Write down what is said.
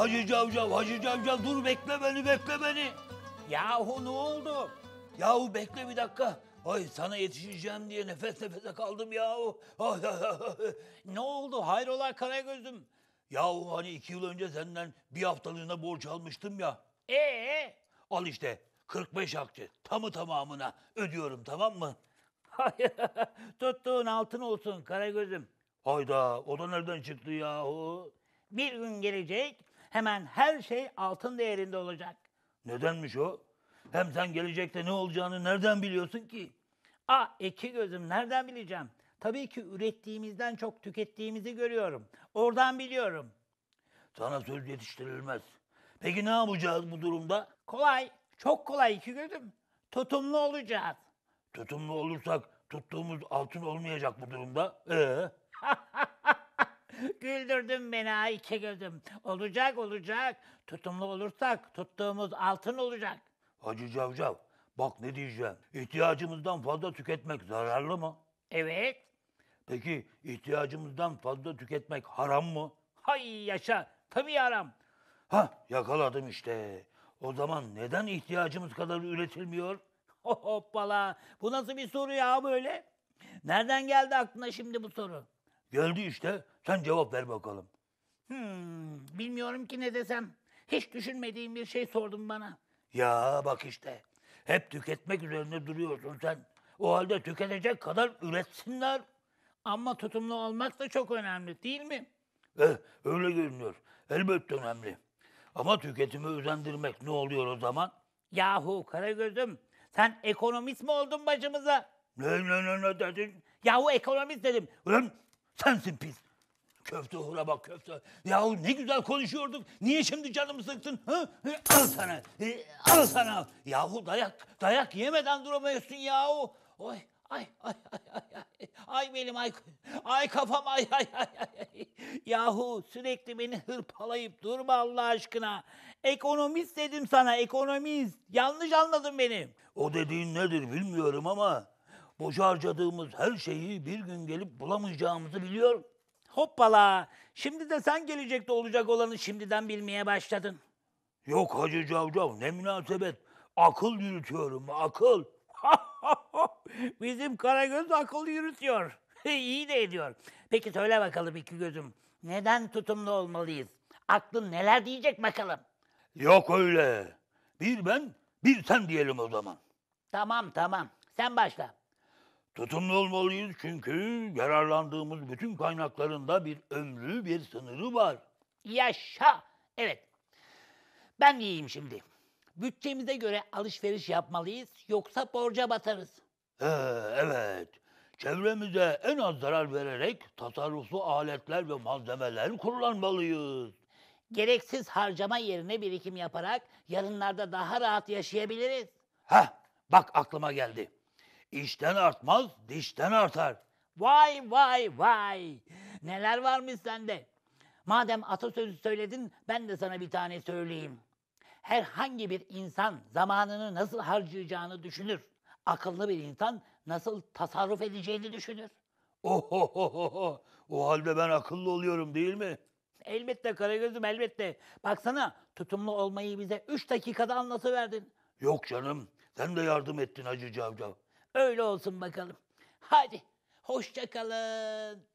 Hacı Cavcav, Hacı Cavcav dur bekle beni, bekle beni. Yahu ne oldu? Yahu bekle bir dakika. Ay sana yetişeceğim diye nefes nefese kaldım yahu. Ay, ne oldu? Hayrola Karagöz'üm? Yahu hani iki yıl önce senden bir haftalığına borç almıştım ya. Ee? Al işte 45 akçe tamı tamamına ödüyorum tamam mı? Tuttuğun altın olsun Karagöz'üm. Hayda o da nereden çıktı yahu? Bir gün gelecek hemen her şey altın değerinde olacak. Nedenmiş o? Hem sen gelecekte ne olacağını nereden biliyorsun ki? A iki gözüm nereden bileceğim? Tabii ki ürettiğimizden çok tükettiğimizi görüyorum. Oradan biliyorum. Sana söz yetiştirilmez. Peki ne yapacağız bu durumda? Kolay, çok kolay iki gözüm. Tutumlu olacağız. Tutumlu olursak tuttuğumuz altın olmayacak bu durumda. Ee? Güldürdün beni ha iki gözüm. Olacak olacak. Tutumlu olursak tuttuğumuz altın olacak. Hacı Cavcav bak ne diyeceğim. İhtiyacımızdan fazla tüketmek zararlı mı? Evet. Peki ihtiyacımızdan fazla tüketmek haram mı? Hay yaşa tabii haram. Ha yakaladım işte. O zaman neden ihtiyacımız kadar üretilmiyor? Hoppala bu nasıl bir soru ya böyle? Nereden geldi aklına şimdi bu soru? Geldi işte. Sen cevap ver bakalım. Hmm, bilmiyorum ki ne desem. Hiç düşünmediğim bir şey sordun bana. Ya bak işte. Hep tüketmek üzerine duruyorsun sen. O halde tüketecek kadar üretsinler. Ama tutumlu olmak da çok önemli değil mi? Eh, öyle görünüyor. Elbette önemli. Ama tüketimi özendirmek ne oluyor o zaman? Yahu Karagöz'üm sen ekonomist mi oldun bacımıza? Ne ne ne ne dedin? Yahu ekonomist dedim. Ulan Sensin pis. Köfte hura bak köfte. Yahu ne güzel konuşuyorduk. Niye şimdi canımı sıktın? Ha? Al sana. Al sana. Yahu dayak. Dayak yemeden duramıyorsun yahu. Oy. Ay ay ay ay ay. Ay benim ay. Ay kafam ay ay ay ay. Yahu sürekli beni hırpalayıp durma Allah aşkına. Ekonomist dedim sana ekonomist. Yanlış anladın beni. O dediğin nedir bilmiyorum ama Boşa harcadığımız her şeyi bir gün gelip bulamayacağımızı biliyor. Hoppala! Şimdi de sen gelecekte olacak olanı şimdiden bilmeye başladın. Yok Hacı Cavcav ne münasebet. Akıl yürütüyorum, akıl. Bizim Karagöz akıl yürütüyor. İyi de ediyor. Peki söyle bakalım iki gözüm. Neden tutumlu olmalıyız? Aklın neler diyecek bakalım. Yok öyle. Bir ben, bir sen diyelim o zaman. Tamam tamam. Sen başla. Tutumlu olmalıyız çünkü yararlandığımız bütün kaynaklarında bir ömrü, bir sınırı var. Yaşa! Evet. Ben yiyeyim şimdi. Bütçemize göre alışveriş yapmalıyız yoksa borca batarız. Ee, evet. Çevremize en az zarar vererek tasarruflu aletler ve malzemeler kullanmalıyız. Gereksiz harcama yerine birikim yaparak yarınlarda daha rahat yaşayabiliriz. Heh, bak aklıma geldi. İşten artmaz, dişten artar. Vay vay vay. Neler varmış sende. Madem atasözü söyledin ben de sana bir tane söyleyeyim. Herhangi bir insan zamanını nasıl harcayacağını düşünür. Akıllı bir insan nasıl tasarruf edeceğini düşünür. Ohohoho. O halde ben akıllı oluyorum değil mi? Elbette Karagöz'üm elbette. Baksana tutumlu olmayı bize üç dakikada anlatıverdin. Yok canım. Sen de yardım ettin Hacı Cavcav. Öyle olsun bakalım. Hadi hoşça kalın.